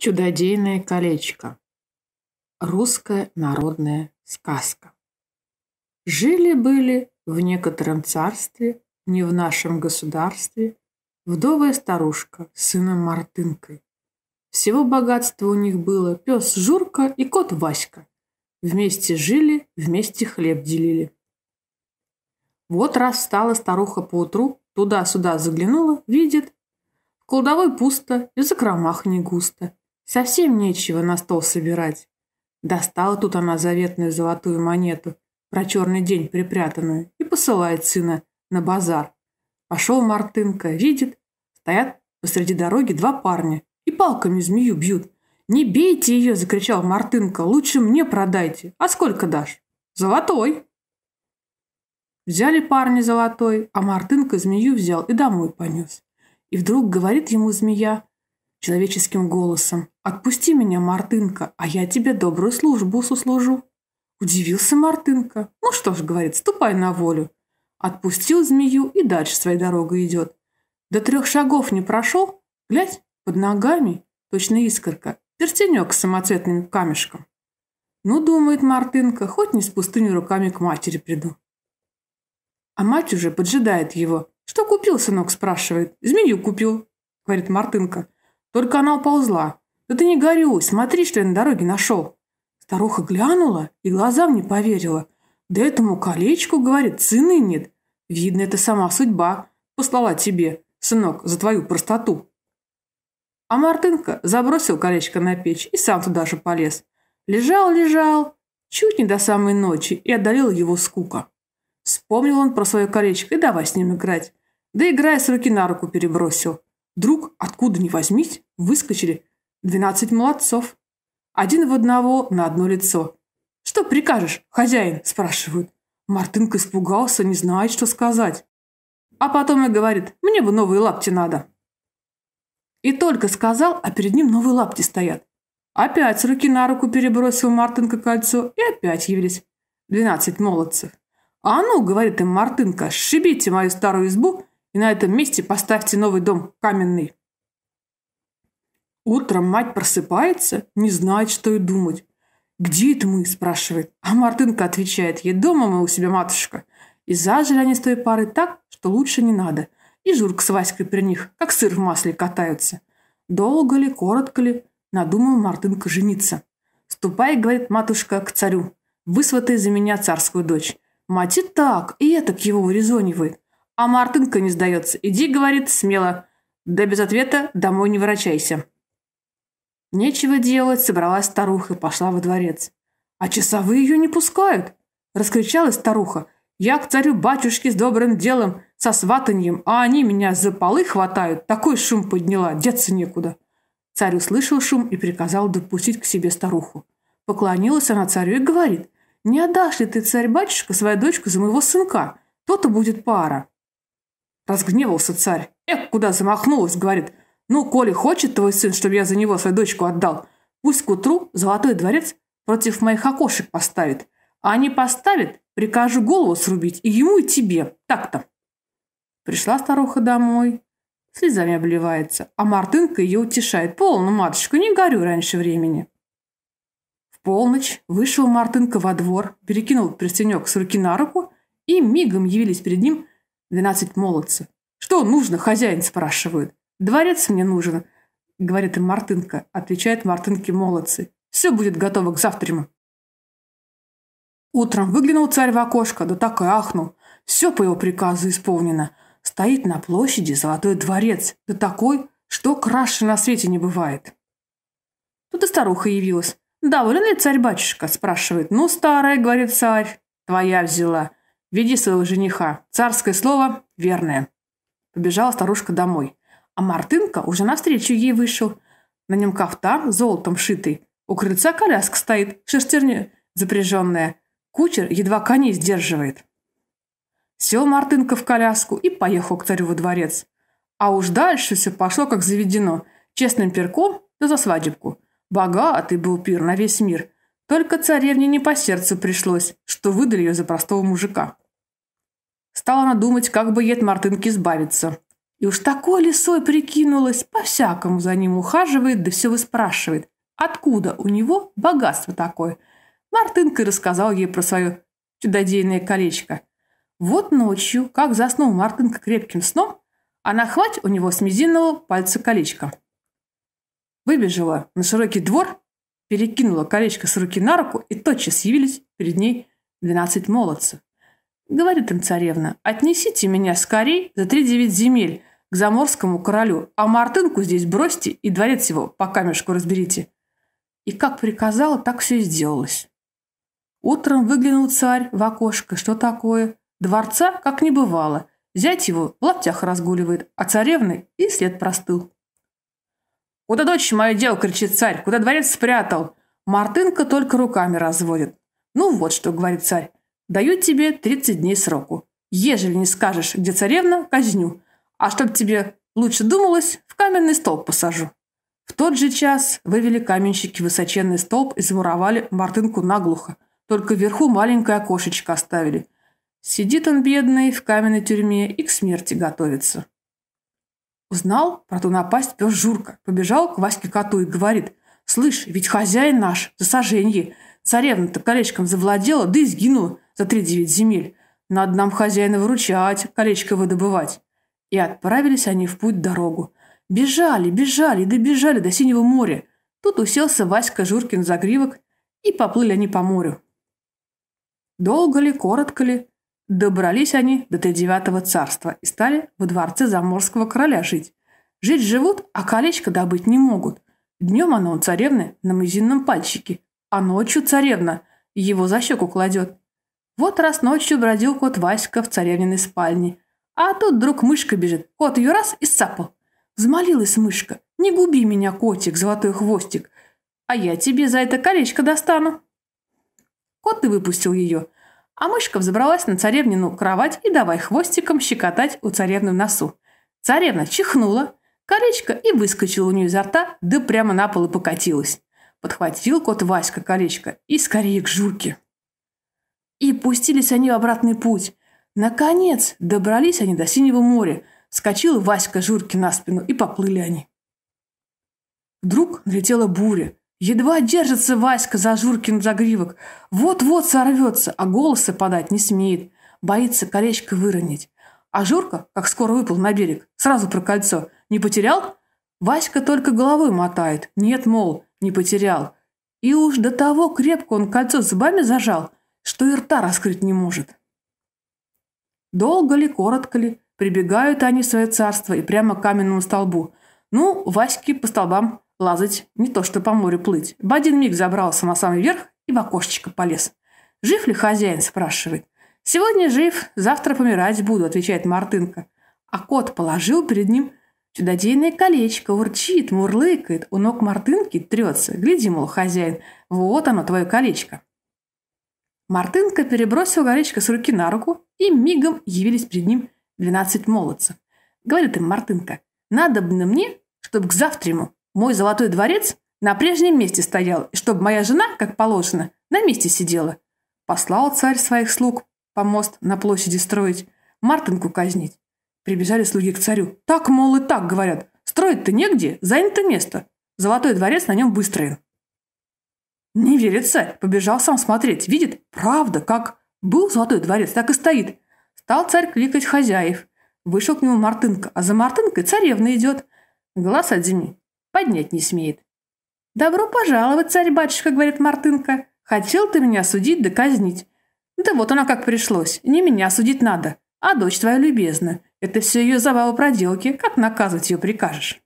Чудодейное колечко. Русская народная сказка. Жили-были в некотором царстве, не в нашем государстве, вдовая старушка с сыном Мартынкой. Всего богатства у них было пес Журка и кот Васька. Вместе жили, вместе хлеб делили. Вот раз встала старуха поутру, туда-сюда заглянула, видит, в кладовой пусто и в закромах не густо – Совсем нечего на стол собирать. Достала тут она заветную золотую монету, про черный день припрятанную, и посылает сына на базар. Пошел Мартынка, видит, стоят посреди дороги два парня и палками змею бьют. «Не бейте ее!» – закричал Мартынка. «Лучше мне продайте. А сколько дашь?» «Золотой!» Взяли парни золотой, а Мартынка змею взял и домой понес. И вдруг говорит ему змея, человеческим голосом. «Отпусти меня, Мартынка, а я тебе добрую службу сослужу». Удивился Мартынка. «Ну что ж, — говорит, — ступай на волю». Отпустил змею и дальше своей дорогой идет. До трех шагов не прошел, глядь, под ногами точно искорка, перстенек с самоцветным камешком. Ну, думает Мартынка, хоть не с пустыми руками к матери приду. А мать уже поджидает его. «Что купил, сынок?» – спрашивает. «Змею купил», – говорит Мартынка. Только она уползла. Да ты не горюй, смотри, что я на дороге нашел. Старуха глянула и глазам не поверила. Да этому колечку, говорит, цены нет. Видно, это сама судьба. Послала тебе, сынок, за твою простоту. А Мартынка забросил колечко на печь и сам туда же полез. Лежал, лежал, чуть не до самой ночи, и одолела его скука. Вспомнил он про свое колечко и давай с ним играть. Да играя с руки на руку перебросил. Вдруг, откуда ни возьмись, выскочили двенадцать молодцов. Один в одного на одно лицо. «Что прикажешь, хозяин?» – спрашивают. Мартынка испугался, не знает, что сказать. А потом и говорит, мне бы новые лапти надо. И только сказал, а перед ним новые лапти стоят. Опять с руки на руку перебросил Мартынка кольцо, и опять явились двенадцать молодцев. «А ну, — говорит им Мартынка, — сшибите мою старую избу и на этом месте поставьте новый дом каменный. Утром мать просыпается, не знает, что и думать. «Где это мы?» – спрашивает. А Мартынка отвечает, «Я дома мы у себя, матушка». И зажили они с той пары так, что лучше не надо. И Журк с Васькой при них, как сыр в масле, катаются. Долго ли, коротко ли, надумал Мартынка жениться. «Ступай, — говорит матушка, — к царю, высватай за меня царскую дочь». Мать и так, и это к его урезонивает. А Мартынка не сдается. Иди, говорит, смело. Да без ответа домой не ворочайся. Нечего делать, собралась старуха и пошла во дворец. А часовые ее не пускают, раскричалась старуха. Я к царю батюшке с добрым делом, со сватаньем, а они меня за полы хватают. Такой шум подняла, деться некуда. Царь услышал шум и приказал допустить к себе старуху. Поклонилась она царю и говорит, «Не отдашь ли ты, царь-батюшка, свою дочку за моего сынка? То-то будет пара». Разгневался царь. Эх, куда замахнулась, говорит. Ну, коли хочет твой сын, чтобы я за него свою дочку отдал, пусть к утру золотой дворец против моих окошек поставит. А не поставит, прикажу голову срубить и ему, и тебе. Так-то. Пришла старуха домой, слезами обливается, а Мартынка ее утешает. Полно, матушка, не горю раньше времени. В полночь вышел Мартынка во двор, перекинул перстенек с руки на руку, и мигом явились перед ним Двенадцать молодцев. «Что нужно?» – хозяин спрашивает. «Дворец мне нужен», – говорит им Мартынка. Отвечает Мартынке молодцы. «Все будет готово к завтраму». Утром выглянул царь в окошко, да так и ахнул. Все по его приказу исполнено. Стоит на площади золотой дворец, да такой, что краше на свете не бывает. Тут и старуха явилась. «Доволен ли царь-батюшка?» – спрашивает. «Ну, старая, – говорит царь, – твоя взяла. Веди своего жениха. Царское слово верное. Побежала старушка домой. А Мартынка уже навстречу ей вышел. На нем кафтан золотом шитый. У крыльца коляска стоит, шестерню запряженная. Кучер едва коней сдерживает. Сел Мартынка в коляску и поехал к царю во дворец. А уж дальше все пошло, как заведено. Честным перком, да за свадебку. Богатый был пир на весь мир. Только царевне не по сердцу пришлось, что выдали ее за простого мужика. Стала она думать, как бы ей от Мартынки избавиться. И уж такой лисой прикинулась, по-всякому за ним ухаживает, да все выспрашивает, откуда у него богатство такое. Мартынка рассказал ей про свое чудодейное колечко. Вот ночью, как заснул Мартынка крепким сном, она нахвать у него с мизинного пальца колечко. Выбежала на широкий двор, перекинула колечко с руки на руку, и тотчас явились перед ней двенадцать молодцев. Говорит им царевна, отнесите меня скорей за три девять земель к заморскому королю, а Мартынку здесь бросьте и дворец его по камешку разберите. И как приказала, так все и сделалось. Утром выглянул царь в окошко, что такое. Дворца как не бывало. Зять его в лаптях разгуливает, а царевны и след простыл. «Куда дочь мою дел?» – кричит царь. «Куда дворец спрятал?» Мартынка только руками разводит. «Ну вот что», – говорит царь, Даю тебе 30 дней сроку. Ежели не скажешь, где царевна, казню. А чтоб тебе лучше думалось, в каменный столб посажу». В тот же час вывели каменщики высоченный столб и замуровали Мартынку наглухо. Только вверху маленькое окошечко оставили. Сидит он, бедный, в каменной тюрьме и к смерти готовится. Узнал про ту напасть пес Журка, побежал к Ваське коту и говорит, «Слышь, ведь хозяин наш за соженье. Царевна-то колечком завладела, да и сгинула за три девять земель. Надо нам хозяина выручать, колечко выдобывать. И отправились они в путь дорогу. Бежали, бежали, добежали до Синего моря. Тут уселся Васька Журкин за гривок, и поплыли они по морю. Долго ли, коротко ли, добрались они до Тридевятого царства и стали во дворце заморского короля жить. Жить живут, а колечко добыть не могут. Днем оно у царевны на мизинном пальчике, а ночью царевна его за щеку кладет. Вот раз ночью бродил кот Васька в царевниной спальне. А тут вдруг мышка бежит. Кот ее раз и сцапал. Взмолилась мышка. «Не губи меня, котик, золотой хвостик, а я тебе за это колечко достану». Кот и выпустил ее. А мышка взобралась на царевнину кровать и давай хвостиком щекотать у царевны в носу. Царевна чихнула, колечко и выскочило у нее изо рта, да прямо на пол и покатилось. Подхватил кот Васька колечко и скорее к журке. И пустились они в обратный путь. Наконец добрались они до Синего моря. Скочил Васька Журки на спину, и поплыли они. Вдруг налетела буря. Едва держится Васька за Журкин загривок. Вот-вот сорвется, а голоса подать не смеет. Боится колечко выронить. А Журка, как скоро выпал на берег, сразу про кольцо. Не потерял? Васька только головой мотает. Нет, мол, не потерял. И уж до того крепко он кольцо зубами зажал, что и рта раскрыть не может. Долго ли, коротко ли, прибегают они в свое царство и прямо к каменному столбу. Ну, Ваське по столбам лазать не то что по морю плыть. В один миг забрался на самый верх и в окошечко полез. «Жив ли хозяин?» – спрашивает. «Сегодня жив, завтра помирать буду», – отвечает Мартынка. А кот положил перед ним чудодейное колечко, урчит, мурлыкает, у ног Мартынки трется. «Гляди, мол, хозяин, вот оно, твое колечко». Мартынка перебросил Горечка с руки на руку, и мигом явились перед ним двенадцать молодцев. Говорит им Мартынка, «Надобно мне, чтобы к завтраму мой золотой дворец на прежнем месте стоял, и чтобы моя жена, как положено, на месте сидела». Послал царь своих слуг помост на площади строить, Мартынку казнить. Прибежали слуги к царю. «Так, мол, и так, — говорят, — строить-то негде, занято место. Золотой дворец на нем выстроен». Не верит царь, Побежал сам смотреть. Видит, правда, как был золотой дворец, так и стоит. Стал царь кликать хозяев. Вышел к нему Мартынка, а за Мартынкой царевна идет. Глаз один поднять не смеет. «Добро пожаловать, царь-батюшка», — говорит Мартынка. «Хотел ты меня судить да казнить. Да вот она как пришлось. Не меня судить надо, а дочь твоя любезна. Это все ее забава проделки. Как наказывать ее прикажешь?»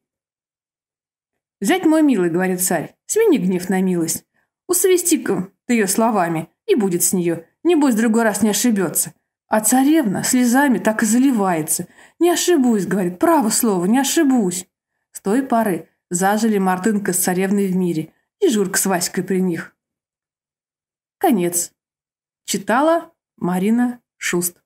«Взять мой милый», — говорит царь. «Смени гнев на милость. Усовести-ка ты ее словами, и будет с нее. Небось, другой раз не ошибется. А царевна слезами так и заливается. «Не ошибусь», — говорит, — «право слово, не ошибусь». С той поры зажили Мартынка с царевной в мире и Журка с Васькой при них. Конец. Читала Марина Шуст.